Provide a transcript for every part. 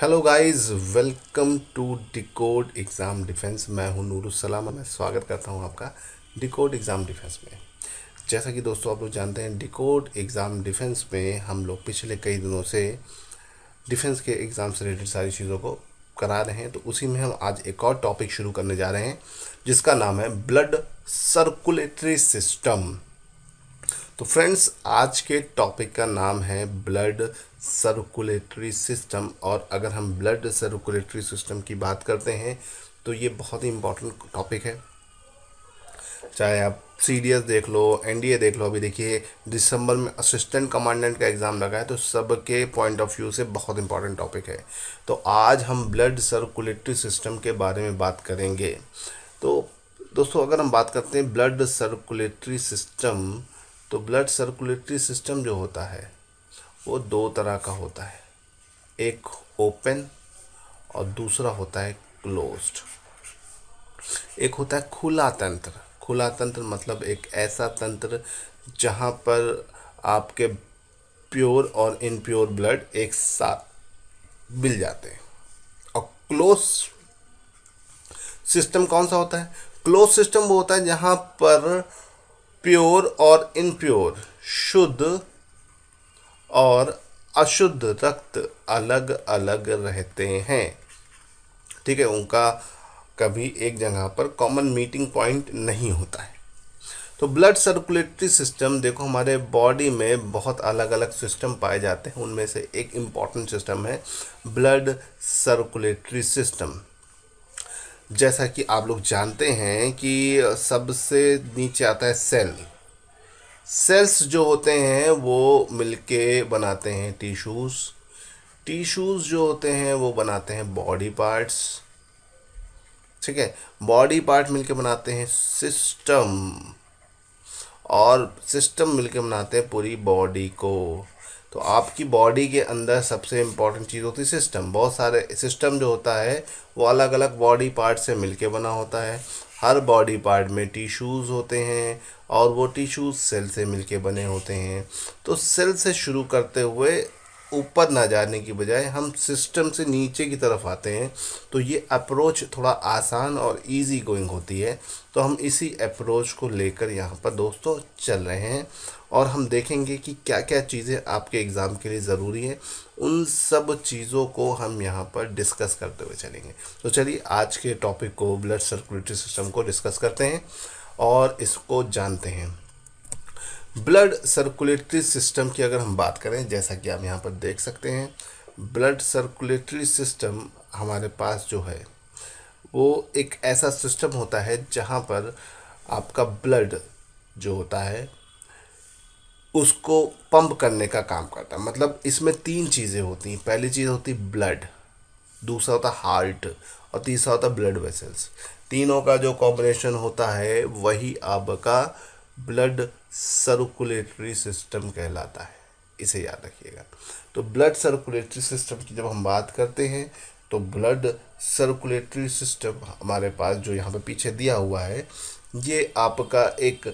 hello guys welcome to decode exam defence मैं हूं नूरुसलाम मैं स्वागत करता हूं आपका डिकोड एग्ज़ाम डिफेंस में जैसा कि दोस्तों आप लोग जानते हैं डिकोड एग्ज़ाम डिफेंस में हम लोग पिछले कई दिनों से डिफेंस के एग्ज़ाम से रिलेटेड सारी चीज़ों को करा रहे हैं तो उसी में हम आज एक और टॉपिक शुरू करने जा रहे हैं जिसका नाम है ब्लड सर्कुलेटरी सिस्टम तो फ्रेंड्स आज के टॉपिक का नाम है ब्लड सर्कुलेटरी सिस्टम और अगर हम ब्लड सर्कुलेटरी सिस्टम की बात करते हैं तो ये बहुत ही इम्पोर्टेंट टॉपिक है चाहे आप सी देख लो एन देख लो अभी देखिए दिसंबर में असिस्टेंट कमांडेंट का एग्ज़ाम लगा है तो सबके पॉइंट ऑफ व्यू से बहुत इंपॉर्टेंट टॉपिक है तो आज हम ब्लड सर्कुलेटरी सिस्टम के बारे में बात करेंगे तो दोस्तों अगर हम बात करते हैं ब्लड सर्कुलेटरी सिस्टम तो ब्लड सर्कुलेटरी सिस्टम जो होता है वो दो तरह का होता है एक ओपन और दूसरा होता है क्लोज्ड एक होता है खुला तंत्र खुला तंत्र मतलब एक ऐसा तंत्र जहाँ पर आपके प्योर और इनप्योर ब्लड एक साथ मिल जाते हैं और क्लोज सिस्टम कौन सा होता है क्लोज सिस्टम वो होता है जहाँ पर प्योर और इनप्योर शुद्ध और अशुद्ध रक्त अलग अलग रहते हैं ठीक है उनका कभी एक जगह पर कॉमन मीटिंग पॉइंट नहीं होता है तो ब्लड सर्कुलेटरी सिस्टम देखो हमारे बॉडी में बहुत अलग अलग सिस्टम पाए जाते हैं उनमें से एक इम्पॉर्टेंट सिस्टम है ब्लड सर्कुलेटरी सिस्टम जैसा कि आप लोग जानते हैं कि सबसे नीचे आता है सेल सेल्स जो होते हैं वो मिलके बनाते हैं टिश्यूज़ टिश्यूज़ जो होते हैं वो बनाते हैं बॉडी पार्ट्स ठीक है बॉडी पार्ट मिलके बनाते हैं सिस्टम और सिस्टम मिलके बनाते हैं पूरी बॉडी को तो आपकी बॉडी के अंदर सबसे इम्पॉर्टेंट चीज़ होती है सिस्टम बहुत सारे सिस्टम जो होता है वो अलग अलग बॉडी पार्ट से मिलके बना होता है हर बॉडी पार्ट में टिश्यूज़ होते हैं और वो टिश्यूज़ सेल से मिलके बने होते हैं तो सेल से शुरू करते हुए ऊपर ना जाने की बजाय हम सिस्टम से नीचे की तरफ आते हैं तो ये अप्रोच थोड़ा आसान और इजी गोइंग होती है तो हम इसी अप्रोच को लेकर यहाँ पर दोस्तों चल रहे हैं और हम देखेंगे कि क्या क्या चीज़ें आपके एग्ज़ाम के लिए ज़रूरी हैं उन सब चीज़ों को हम यहाँ पर डिस्कस करते हुए चलेंगे तो चलिए आज के टॉपिक को ब्लड सर्कुलेटरी सिस्टम को डिस्कस करते हैं और इसको जानते हैं ब्लड सर्कुलेटरी सिस्टम की अगर हम बात करें जैसा कि आप यहाँ पर देख सकते हैं ब्लड सर्कुलेटरी सिस्टम हमारे पास जो है वो एक ऐसा सिस्टम होता है जहाँ पर आपका ब्लड जो होता है उसको पंप करने का काम करता है मतलब इसमें तीन चीज़ें होती हैं पहली चीज़ होती ब्लड दूसरा होता हार्ट और तीसरा होता ब्लड वेसल्स तीनों का जो कॉम्बिनेशन होता है वही आपका ब्लड सर्कुलेटरी सिस्टम कहलाता है इसे याद रखिएगा तो ब्लड सर्कुलेटरी सिस्टम की जब हम बात करते हैं तो ब्लड सर्कुलेटरी सिस्टम हमारे पास जो यहाँ पे पीछे दिया हुआ है ये आपका एक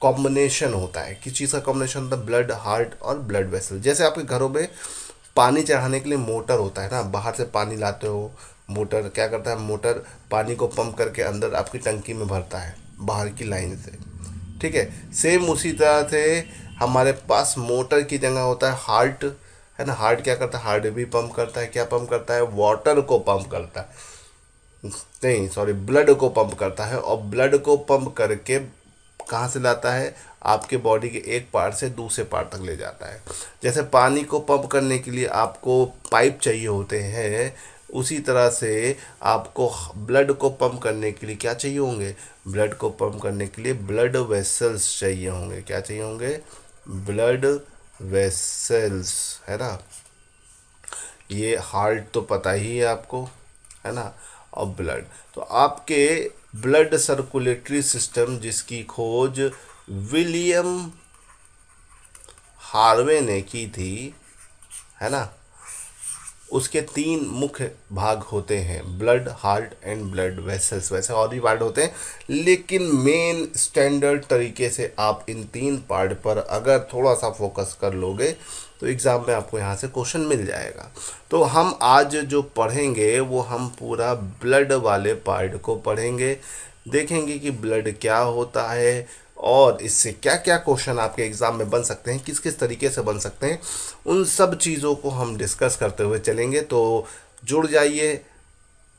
कॉम्बिनेशन होता है किस चीज़ का कॉम्बिनेशन होता है ब्लड हार्ट और ब्लड वेसल जैसे आपके घरों में पानी चढ़ाने के लिए मोटर होता है ना बाहर से पानी लाते हो मोटर क्या करता है मोटर पानी को पंप करके अंदर आपकी टंकी में भरता है बाहर की लाइन से ठीक है सेम उसी तरह से हमारे पास मोटर की जगह होता है हार्ट है ना हार्ट क्या करता है हार्ट भी पंप करता है क्या पंप करता है वाटर को पंप करता है नहीं सॉरी ब्लड को पंप करता है और ब्लड को पंप करके कहाँ से लाता है आपके बॉडी के एक पार्ट से दूसरे पार्ट तक ले जाता है जैसे पानी को पंप करने के लिए आपको पाइप चाहिए होते हैं उसी तरह से आपको ब्लड को पंप करने के लिए क्या चाहिए होंगे ब्लड को पंप करने के लिए ब्लड वेसल्स चाहिए होंगे क्या चाहिए होंगे ब्लड वेसल्स है ना ये हार्ट तो पता ही है आपको है ना और ब्लड तो आपके ब्लड सर्कुलेटरी सिस्टम जिसकी खोज विलियम हार्वे ने की थी है ना उसके तीन मुख्य भाग होते हैं blood heart and blood vessels वैसे और भी पार्ट होते हैं लेकिन मेन स्टैंडर्ड तरीके से आप इन तीन पार्ट पर अगर थोड़ा सा फोकस कर लोगे तो एग्ज़ाम में आपको यहाँ से क्वेश्चन मिल जाएगा तो हम आज जो पढ़ेंगे वो हम पूरा ब्लड वाले पार्ट को पढ़ेंगे देखेंगे कि ब्लड क्या होता है और इससे क्या क्या क्वेश्चन आपके एग्ज़ाम में बन सकते हैं किस किस तरीके से बन सकते हैं उन सब चीज़ों को हम डिस्कस करते हुए चलेंगे तो जुड़ जाइए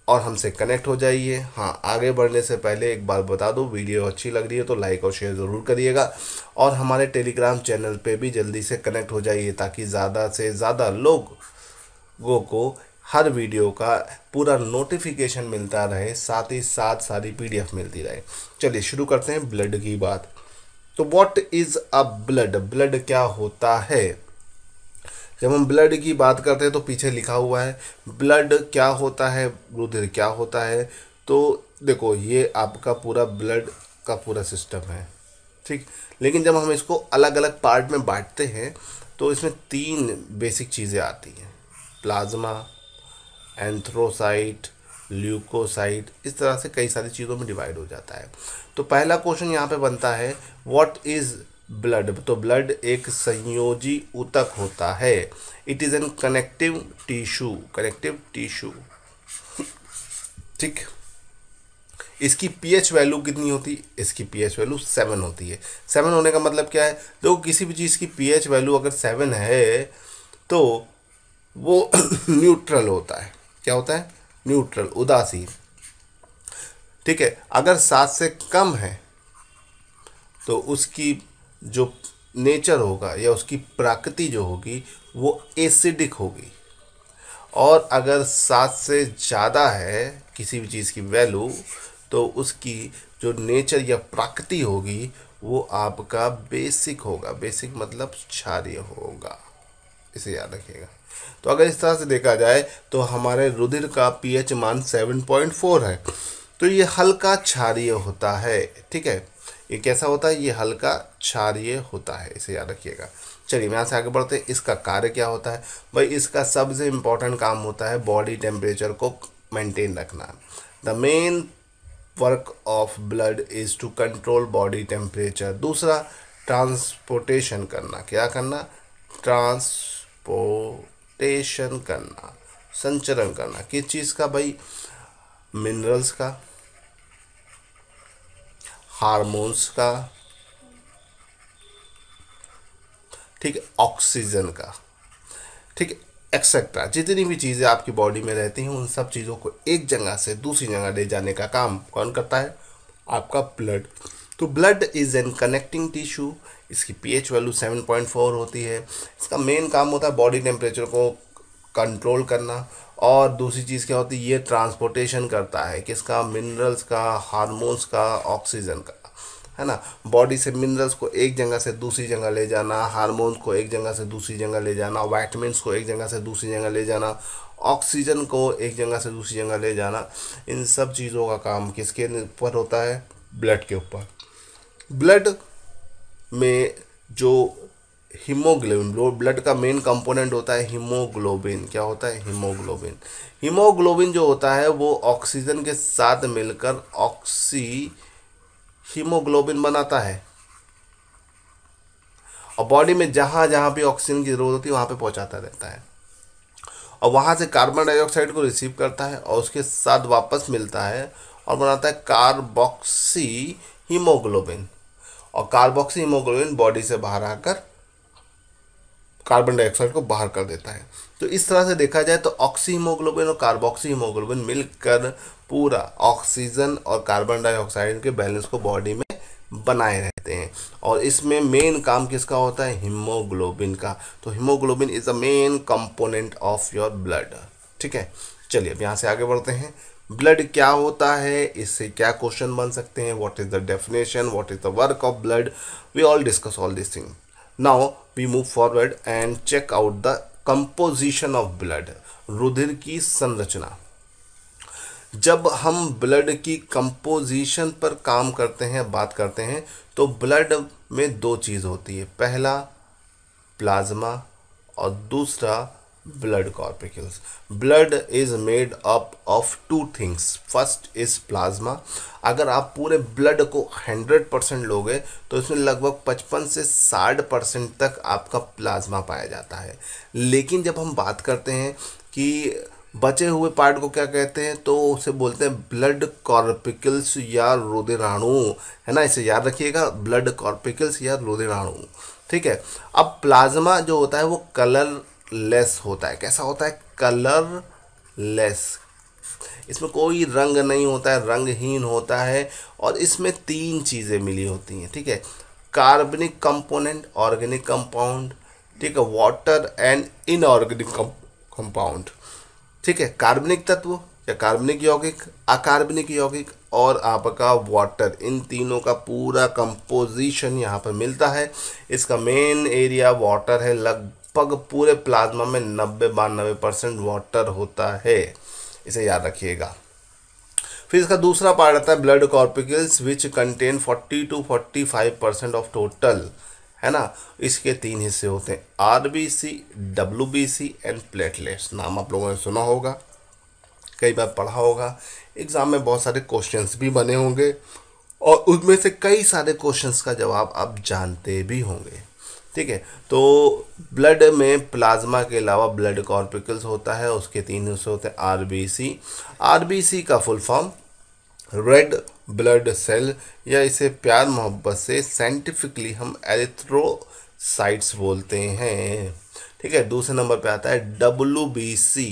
और हमसे कनेक्ट हो जाइए हाँ आगे बढ़ने से पहले एक बार बता दूँ वीडियो अच्छी लग रही है तो लाइक और शेयर ज़रूर करिएगा और हमारे टेलीग्राम चैनल पे भी जल्दी से कनेक्ट हो जाइए ताकि ज़्यादा से ज़्यादा लोगों को हर वीडियो का पूरा नोटिफिकेशन मिलता रहे साथ ही साथ सारी पीडीएफ मिलती रहे चलिए शुरू करते हैं ब्लड की बात तो what is a blood blood क्या होता है जब हम ब्लड की बात करते हैं तो पीछे लिखा हुआ है ब्लड क्या होता है रुधिर क्या होता है तो देखो ये आपका पूरा ब्लड का पूरा सिस्टम है ठीक लेकिन जब हम इसको अलग अलग पार्ट में बांटते हैं तो इसमें तीन बेसिक चीज़ें आती हैं प्लाज्मा एंथ्रोसाइट ल्यूकोसाइट इस तरह से कई सारी चीज़ों में डिवाइड हो जाता है तो पहला क्वेश्चन यहाँ पे बनता है व्हाट इज़ ब्लड तो ब्लड एक संयोजी ऊतक होता है it is an connective tissue connective tissue ठीक इसकी पीएच वैल्यू कितनी होती है इसकी पीएच वैल्यू सेवन होती है सेवन होने का मतलब क्या है देखो किसी भी चीज़ की पीएच वैल्यू अगर सेवन है तो वो न्यूट्रल होता है क्या होता है न्यूट्रल उदासीन ठीक है अगर सात से कम है तो उसकी जो नेचर होगा या उसकी प्रकृति जो होगी वो एसिडिक होगी और अगर सात से ज़्यादा है किसी भी चीज़ की वैल्यू तो उसकी जो नेचर या प्रकृति होगी वो आपका बेसिक होगा बेसिक मतलब क्षार्य होगा इसे याद रखिएगा तो अगर इस तरह से देखा जाए तो हमारे रुधिर का पीएच मान 7.4 है तो ये हल्का क्षारीय होता है ठीक है ये कैसा होता है ये हल्का क्षारीय होता है इसे याद रखिएगा चलिए यहाँ से आगे बढ़ते हैं इसका कार्य क्या होता है भाई इसका सबसे इम्पॉर्टेंट काम होता है बॉडी टेम्परेचर को मेंटेन रखना the main work of blood is to control body temperature दूसरा ट्रांसपोर्टेशन करना क्या करना ट्रांसपोर्ट रोटेशन करना संचरण करना किस चीज़ का भाई मिनरल्स का हार्मोन्स का ठीक ऑक्सीजन का ठीक एक्सेट्रा जितनी भी चीज़ें आपकी बॉडी में रहती हैं उन सब चीज़ों को एक जगह से दूसरी जगह ले जाने का काम कौन करता है आपका ब्लड तो blood is an connecting tissue इसकी पीएच वैल्यू 7.4 होती है इसका मेन काम होता है बॉडी टेम्परेचर को कंट्रोल करना और दूसरी चीज़ क्या होती है ये ट्रांसपोर्टेशन करता है किसका मिनरल्स का हार्मोन्स का ऑक्सीजन का है ना बॉडी से मिनरल्स को एक जगह से दूसरी जगह ले जाना हार्मोन्स को एक जगह से दूसरी जगह ले जाना वाइटमिनस को एक जगह से दूसरी जगह ले जाना ऑक्सीजन को एक जगह से दूसरी जगह ले जाना इन सब चीज़ों का काम किसके ऊपर होता है ब्लड के ऊपर ब्लड में जो हीमोग्लोबिन ब्लड का मेन कंपोनेंट होता है हीमोग्लोबिन क्या होता है हीमोग्लोबिन हीमोग्लोबिन जो होता है वो ऑक्सीजन के साथ मिलकर ऑक्सी हीमोग्लोबिन बनाता है और बॉडी में जहाँ जहाँ भी ऑक्सीजन की ज़रूरत होती है वहाँ पे पहुँचाता रहता है और वहाँ से कार्बन डाइऑक्साइड को रिसीव करता है और उसके साथ वापस मिलता है और बनाता है कार्बोक्सी हीमोग्लोबिन और कार्बोक्सी हीमोग्लोबिन बॉडी से बाहर आकर कार्बन डाइऑक्साइड को बाहर कर देता है तो इस तरह से देखा जाए तो ऑक्सी हीमोग्लोबिन और कार्बोक्सी हीमोग्लोबिन मिलकर पूरा ऑक्सीजन और कार्बन डाइऑक्साइड के बैलेंस को बॉडी में बनाए रहते हैं और इसमें मेन काम किसका होता है हीमोग्लोबिन का तो haemoglobin is the main component of your blood ठीक है चलिए अब यहाँ से आगे बढ़ते हैं ब्लड क्या होता है इससे क्या क्वेश्चन बन सकते हैं what is the definition what is the work of blood we all discuss all this thing now we move forward and check out the composition of blood रुधिर की संरचना जब हम ब्लड की कंपोजिशन पर काम करते हैं बात करते हैं तो ब्लड में दो चीज़ होती है पहला प्लाज्मा और दूसरा blood corpuscles blood is made up of two things first is plasma अगर आप पूरे ब्लड को 100 परसेंट लोगे तो इसमें लगभग 55 से 60 परसेंट तक आपका प्लाज्मा पाया जाता है लेकिन जब हम बात करते हैं कि बचे हुए पार्ट को क्या कहते हैं तो उसे बोलते हैं ब्लड कॉर्पिकल्स या रुधिराणु है ना इसे याद रखिएगा ब्लड कॉर्पिकल्स या रुधिराणु ठीक है अब प्लाज्मा जो होता है वो कलर लेस होता है कैसा होता है कलर लेस इसमें कोई रंग नहीं होता है रंगहीन होता है और इसमें तीन चीज़ें मिली होती हैं ठीक है कार्बनिक कंपोनेंट ऑर्गेनिक कंपाउंड ठीक है वाटर एंड इनऑर्गेनिक कंपाउंड ठीक है कार्बनिक तत्व या कार्बनिक यौगिक अकार्बनिक यौगिक और आपका वाटर इन तीनों का पूरा कंपोजिशन यहाँ पर मिलता है इसका मेन एरिया वाटर है लग लगभग पूरे प्लाज्मा में नब्बे बानबे परसेंट वाटर होता है इसे याद रखिएगा फिर इसका दूसरा पार्ट आता है blood corpuscles which contain 40 to 45 percent of total है ना इसके तीन हिस्से होते हैं R B C W B C and platelets नाम आप लोगों ने सुना होगा कई बार पढ़ा होगा एग्ज़ाम में बहुत सारे क्वेश्चंस भी बने होंगे और उसमें से कई सारे क्वेश्चंस का जवाब आप जानते भी होंगे ठीक है तो ब्लड में प्लाज्मा के अलावा ब्लड कॉर्पिकल्स होता है उसके तीन हिस्से होते हैं आरबीसी आरबीसी का full form red blood cell या इसे प्यार मोहब्बत से साइंटिफिकली हम एरिथ्रोसाइट्स बोलते हैं ठीक है दूसरे नंबर पे आता है W B C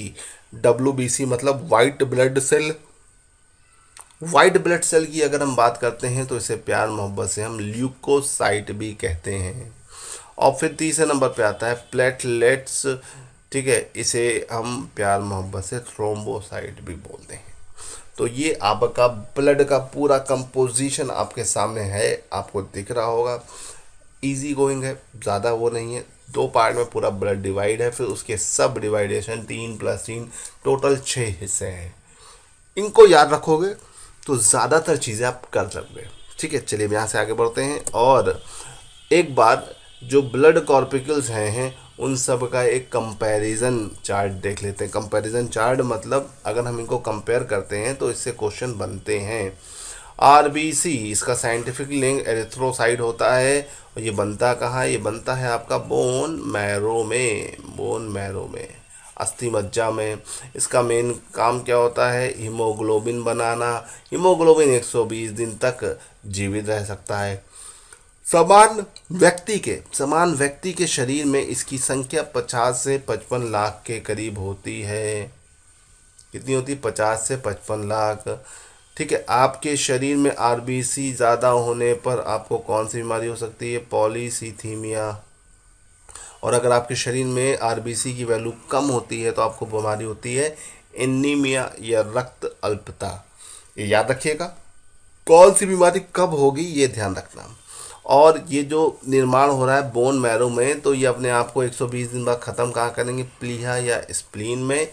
W B C मतलब white blood cell white blood cell की अगर हम बात करते हैं तो इसे प्यार मोहब्बत से हम ल्यूकोसाइट भी कहते हैं और फिर तीसरे नंबर पे आता है प्लेटलेट्स ठीक है इसे हम प्यार मोहब्बत से थ्रोम्बोसाइट भी बोलते हैं तो ये आपका ब्लड का पूरा कंपोजिशन आपके सामने है आपको दिख रहा होगा इजी गोइंग है ज़्यादा वो नहीं है दो पार्ट में पूरा ब्लड डिवाइड है फिर उसके सब डिवाइडेशन तीन प्लस तीन टोटल छः हिस्से हैं इनको याद रखोगे तो ज़्यादातर चीज़ें आप कर सकते ठीक है चलिए यहाँ से आगे बढ़ते हैं और एक बार जो ब्लड कॉर्पिकल्स हैं हैं उन सब का एक कंपैरिजन चार्ट देख लेते हैं कंपैरिजन चार्ट मतलब अगर हम इनको कंपेयर करते हैं तो इससे क्वेश्चन बनते हैं आर बी सी इसका साइंटिफिक लिंक एरिथ्रोसाइड होता है और ये बनता कहाँ ये बनता है आपका बोन मैरो में बोन मैरो में अस्थि मज्जा में इसका मेन काम क्या होता है हीमोग्लोबिन बनाना हीमोग्लोबिन 120 दिन तक जीवित रह सकता है समान व्यक्ति के समान व्यक्ति के शरीर में इसकी संख्या पचास से पचपन लाख के करीब होती है कितनी होती है पचास से पचपन लाख ठीक है आपके शरीर में आरबीसी ज़्यादा होने पर आपको कौन सी बीमारी हो सकती है पॉलीसीथीमिया और अगर आपके शरीर में आरबीसी की वैल्यू कम होती है तो आपको बीमारी होती है एनीमिया या रक्त अल्पता ये याद रखिएगा कौन सी बीमारी कब होगी ये ध्यान रखना और ये जो निर्माण हो रहा है बोन मैरो में तो ये अपने आप को 120 दिन बाद ख़त्म कहाँ करेंगे प्लीहा या स्प्लीन में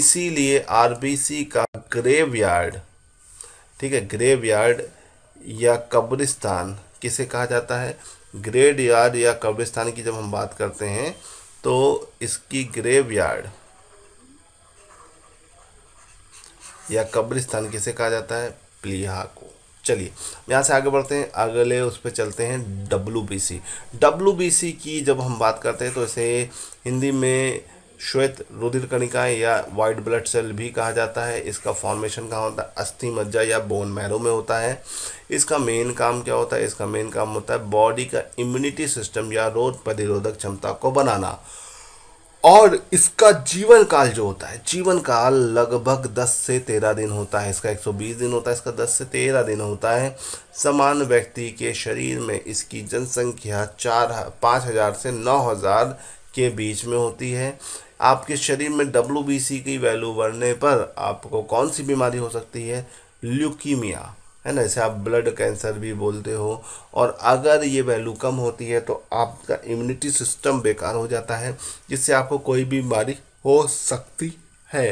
इसीलिए आरबीसी का ग्रेव ठीक है ग्रेव या कब्रिस्तान किसे कहा जाता है ग्रेड यार्ड या कब्रिस्तान की जब हम बात करते हैं तो इसकी ग्रेव यार्ड या कब्रिस्तान किसे कहा जाता है प्लीहा को चलिए यहाँ से आगे बढ़ते हैं अगले उस पर चलते हैं W B C W B C की जब हम बात करते हैं तो इसे हिंदी में श्वेत रुधिर कणिका या वाइट ब्लड सेल भी कहा जाता है इसका फॉर्मेशन कहाँ होता है अस्थि मज्जा या बोन मैरो में होता है इसका मेन काम क्या होता है इसका मेन काम होता है बॉडी का इम्यूनिटी सिस्टम या रोग प्रतिरोधक क्षमता को बनाना और इसका जीवन काल जो होता है जीवन काल लगभग 10 से 13 दिन होता है इसका 120 दिन होता है इसका 10 से 13 दिन होता है समान व्यक्ति के शरीर में इसकी जनसंख्या चार पाँच हज़ार से नौ हज़ार के बीच में होती है आपके शरीर में डब्ल्यू की वैल्यू बढ़ने पर आपको कौन सी बीमारी हो सकती है ल्यूकीमिया है ना इसे आप ब्लड कैंसर भी बोलते हो और अगर ये वैल्यू कम होती है तो आपका इम्यूनिटी सिस्टम बेकार हो जाता है जिससे आपको कोई भी बीमारी हो सकती है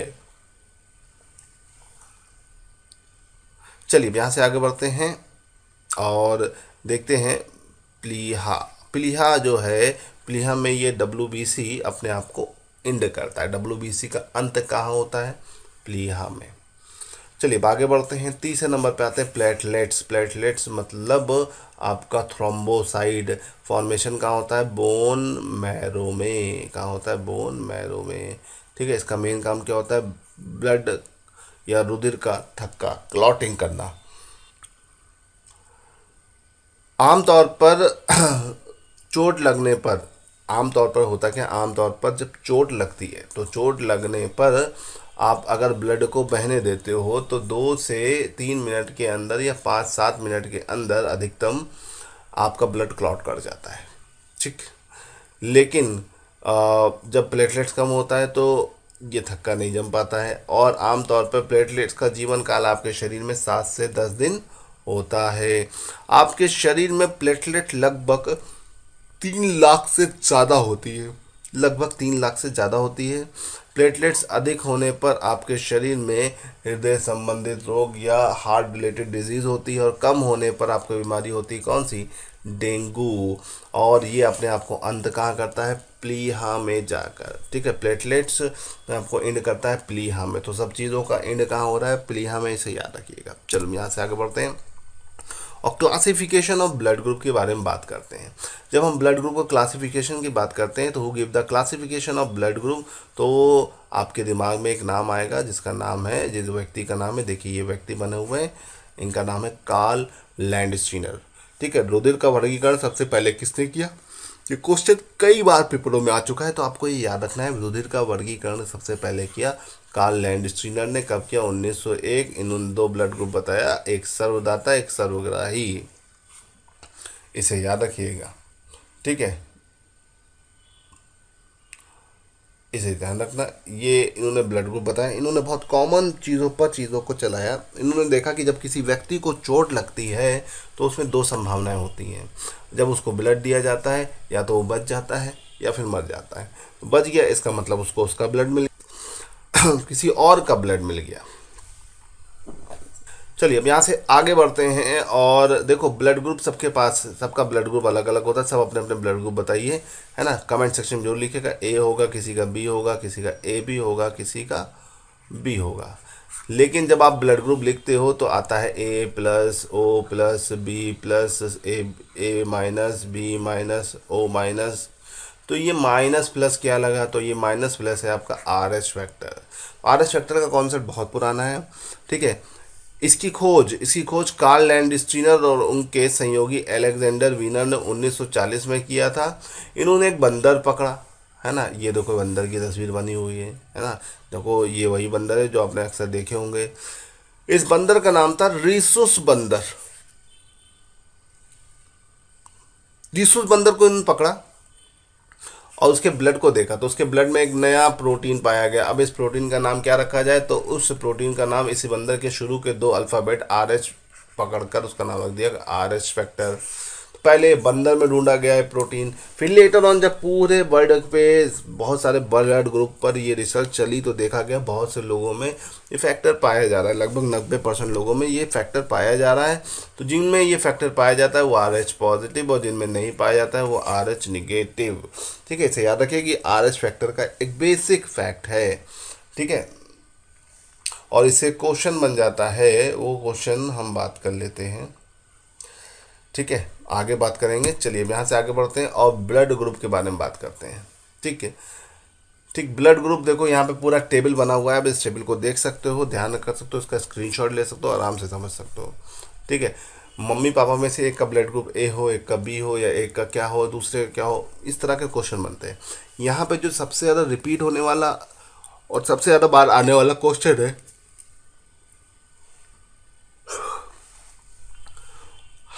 चलिए यहाँ से आगे बढ़ते हैं और देखते हैं प्लीहा प्लीहा जो है प्लीहा में ये डब्ल्यू बी सी अपने आप को इंड करता है डब्ल्यू बी सी का अंत कहाँ होता है प्लीहा में चलिए आगे बढ़ते हैं तीसरे नंबर पे आते हैं प्लेटलेट्स प्लेटलेट्स मतलब आपका थ्रोम्बोसाइड फॉर्मेशन कहाँ होता है बोन मैरो में कहाँ होता है बोन मैरो में ठीक है इसका मेन काम क्या होता है ब्लड या रुधिर का थक्का क्लॉटिंग करना आमतौर पर चोट लगने पर आमतौर पर होता क्या आमतौर पर जब चोट लगती है तो चोट लगने पर आप अगर ब्लड को बहने देते हो तो दो से तीन मिनट के अंदर या पाँच सात मिनट के अंदर अधिकतम आपका ब्लड क्लॉट कर जाता है ठीक लेकिन जब प्लेटलेट्स कम होता है तो ये थक्का नहीं जम पाता है और आमतौर पर प्लेटलेट्स का जीवन काल आपके शरीर में सात से दस दिन होता है आपके शरीर में प्लेटलेट लगभग तीन लाख से ज़्यादा होती है लगभग तीन लाख से ज़्यादा होती है प्लेटलेट्स अधिक होने पर आपके शरीर में हृदय संबंधित रोग या हार्ट रिलेटेड डिजीज़ होती है और कम होने पर आपको बीमारी होती है कौन सी डेंगू और ये अपने आप को अंत कहाँ करता है प्लीहा में जाकर ठीक है प्लेटलेट्स आपको इंड करता है प्लीहा में तो सब चीज़ों का इंड कहाँ हो रहा है प्लीहा में इसे याद रखिएगा चलो यहाँ से आगे बढ़ते हैं और क्लासिफिकेशन ऑफ ब्लड ग्रुप के बारे में बात करते हैं जब हम ब्लड ग्रुप और क्लासिफिकेशन की बात करते हैं तो who give the classification of blood group तो आपके दिमाग में एक नाम आएगा जिसका नाम है जिस व्यक्ति का नाम है देखिए ये व्यक्ति बने हुए हैं इनका नाम है कार्ल लैंड ठीक है रुधिर का वर्गीकरण सबसे पहले किसने किया ये क्वेश्चन कई बार पेपरों में आ चुका है तो आपको ये याद रखना है रुधिर का वर्गीकरण सबसे पहले किया कार्ल लैंड स्ट्रीनर ने कब किया 1901 इन्होंने दो ब्लड ग्रुप बताया एक सर्वदाता एक सर्वग्राही इसे याद रखिएगा ठीक है इसे ध्यान रखना ये इन्होंने ब्लड ग्रुप बताया इन्होंने बहुत कॉमन चीज़ों पर चीज़ों को चलाया इन्होंने देखा कि जब किसी व्यक्ति को चोट लगती है तो उसमें दो संभावनाएं होती हैं जब उसको ब्लड दिया जाता है या तो वो बच जाता है या फिर मर जाता है बच गया इसका मतलब उसको उसका ब्लड मिल किसी और का ब्लड मिल गया चलिए अब यहाँ से आगे बढ़ते हैं और देखो ब्लड ग्रुप सबके पास सबका ब्लड ग्रुप अलग अलग होता है सब अपने अपने ब्लड ग्रुप बताइए है ना कमेंट सेक्शन में जरूर लिखेगा ए होगा किसी का बी होगा किसी का ए बी होगा किसी का बी होगा लेकिन जब आप ब्लड ग्रुप लिखते हो तो आता है A plus O plus B plus A A minus B minus O minus तो ये माइनस प्लस क्या लगा तो ये माइनस प्लस है आपका R H factor R H factor का कॉन्सेप्ट बहुत पुराना है ठीक है इसकी खोज इसकी खोज कार्ल लैंड और उनके सहयोगी एलेक्जेंडर वीनर ने 1940 में किया था इन्होंने एक बंदर पकड़ा है ना ये देखो बंदर की तस्वीर बनी हुई है है ना देखो ये वही बंदर है जो आपने अक्सर देखे होंगे इस बंदर का नाम था रिसुस बंदर रिसुस बंदर को इन्होंने पकड़ा और उसके ब्लड को देखा तो उसके ब्लड में एक नया प्रोटीन पाया गया अब इस प्रोटीन का नाम क्या रखा जाए तो उस प्रोटीन का नाम इसी बंदर के शुरू के दो अल्फ़ाबेट आर एच पकड़ उसका नाम रख दिया आर एच फैक्टर पहले बंदर में ढूंढा गया है प्रोटीन फिर लेटर ऑन जब पूरे वर्ल्ड पे बहुत सारे ब्लड ग्रुप पर ये रिसर्च चली तो देखा गया बहुत से लोगों में ये फैक्टर पाया जा रहा है लगभग नब्बे परसेंट लोगों में ये फैक्टर पाया जा रहा है तो जिनमें ये फैक्टर पाया जाता है वो आर एच पॉजिटिव और जिनमें नहीं पाया जाता है वो आर एच निगेटिव ठीक है इसे याद रखिए कि आर एच फैक्टर का एक बेसिक फैक्ट है ठीक है और इसे क्वेश्चन बन जाता है वो क्वेश्चन हम बात कर लेते हैं ठीक है आगे बात करेंगे चलिए यहाँ से आगे बढ़ते हैं और ब्लड ग्रुप के बारे में बात करते हैं ठीक है ठीक ब्लड ग्रुप देखो यहाँ पे पूरा टेबल बना हुआ है अब इस टेबल को देख सकते हो ध्यान कर सकते हो इसका स्क्रीनशॉट ले सकते हो आराम से समझ सकते हो ठीक है मम्मी पापा में से एक का ब्लड ग्रुप ए हो एक का बी हो या एक का क्या हो दूसरे का क्या हो इस तरह के क्वेश्चन बनते हैं यहाँ पर जो सबसे ज़्यादा रिपीट होने वाला और सबसे ज़्यादा बार आने वाला क्वेश्चन है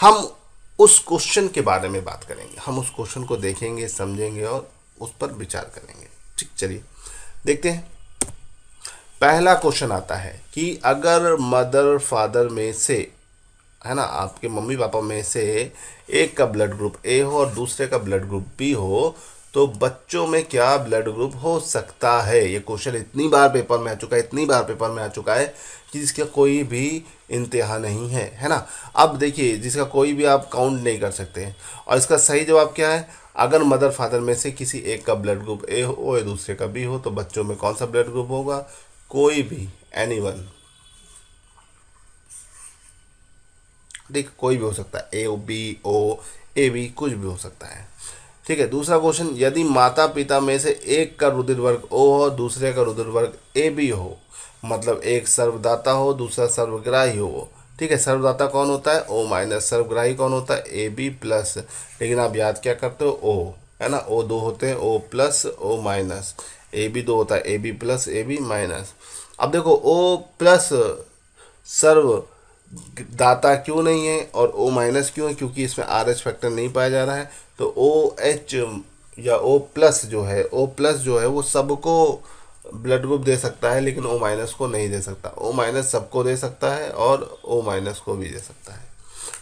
हम उस क्वेश्चन के बारे में बात करेंगे हम उस क्वेश्चन को देखेंगे समझेंगे और उस पर विचार करेंगे ठीक चलिए देखते हैं पहला क्वेश्चन आता है कि अगर मदर फादर में से है ना आपके मम्मी पापा में से एक का ब्लड ग्रुप ए हो और दूसरे का ब्लड ग्रुप बी हो तो बच्चों में क्या ब्लड ग्रुप हो सकता है ये क्वेश्चन इतनी बार पेपर में आ चुका है इतनी बार पेपर में आ चुका है कि जिसका कोई भी इंतहा नहीं है है ना अब देखिए जिसका कोई भी आप काउंट नहीं कर सकते और इसका सही जवाब क्या है अगर मदर फादर में से किसी एक का ब्लड ग्रुप ए हो या दूसरे का बी हो तो बच्चों में कौन सा ब्लड ग्रुप होगा कोई भी एनी वन ठीक कोई भी हो सकता है A B O A B कुछ भी हो सकता है ठीक है दूसरा क्वेश्चन यदि माता पिता में से एक का रुधिर वर्ग ओ हो दूसरे का रुधिर वर्ग ए बी हो मतलब एक सर्वदाता हो दूसरा सर्वग्राही हो ठीक है सर्वदाता कौन होता है ओ माइनस सर्वग्राही कौन होता है ए बी प्लस लेकिन आप याद क्या करते हो ओ है ना ओ दो होते हैं O plus O minus A B दो होता है A B plus A B minus अब देखो ओ प्लस सर्व दाता क्यों नहीं है और ओ माइनस क्यों है क्योंकि इसमें आर एच फैक्टर नहीं पाया जा रहा है तो ओ एच या ओ प्लस जो है ओ प्लस जो है वो सबको ब्लड ग्रुप दे सकता है लेकिन ओ माइनस को नहीं दे सकता ओ माइनस सबको दे सकता है और ओ माइनस को भी दे सकता है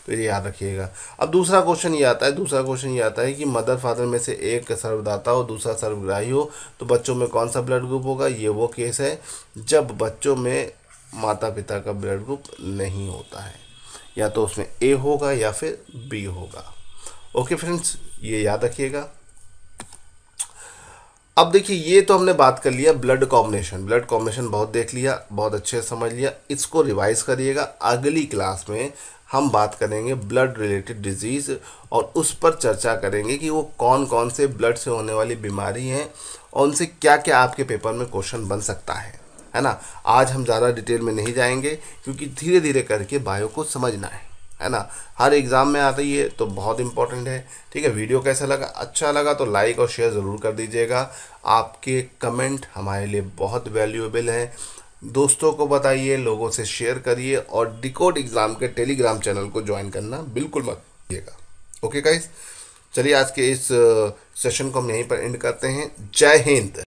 तो ये याद रखिएगा अब दूसरा क्वेश्चन ये आता है दूसरा क्वेश्चन ये आता है कि मदर फादर में से एक सर्वदाता हो दूसरा सर्वग्राही हो तो बच्चों में कौन सा ब्लड ग्रुप होगा ये वो केस है जब बच्चों में माता पिता का ब्लड ग्रुप नहीं होता है या तो उसमें ए होगा या फिर बी होगा ओके फ्रेंड्स ये याद रखिएगा अब देखिए ये तो हमने बात कर लिया ब्लड कॉम्बिनेशन ब्लड कॉम्बिनेशन बहुत देख लिया बहुत अच्छे से समझ लिया इसको रिवाइज करिएगा अगली क्लास में हम बात करेंगे ब्लड रिलेटेड डिजीज़ और उस पर चर्चा करेंगे कि वो कौन कौन से ब्लड से होने वाली बीमारी हैं और उनसे क्या क्या आपके पेपर में क्वेश्चन बन सकता है है ना आज हम ज़्यादा डिटेल में नहीं जाएंगे क्योंकि धीरे धीरे करके बायो को समझना है है ना हर एग्ज़ाम में आता ही है तो बहुत इंपॉर्टेंट है ठीक है वीडियो कैसा लगा अच्छा लगा तो लाइक और शेयर ज़रूर कर दीजिएगा आपके कमेंट हमारे लिए बहुत वैल्यूएबल हैं दोस्तों को बताइए लोगों से शेयर करिए और डिकोड एग्ज़ाम के टेलीग्राम चैनल को ज्वाइन करना बिल्कुल मत कीजिएगा ओके गाइस चलिए आज के इस सेशन uh, को हम यहीं पर एंड करते हैं जय हिंद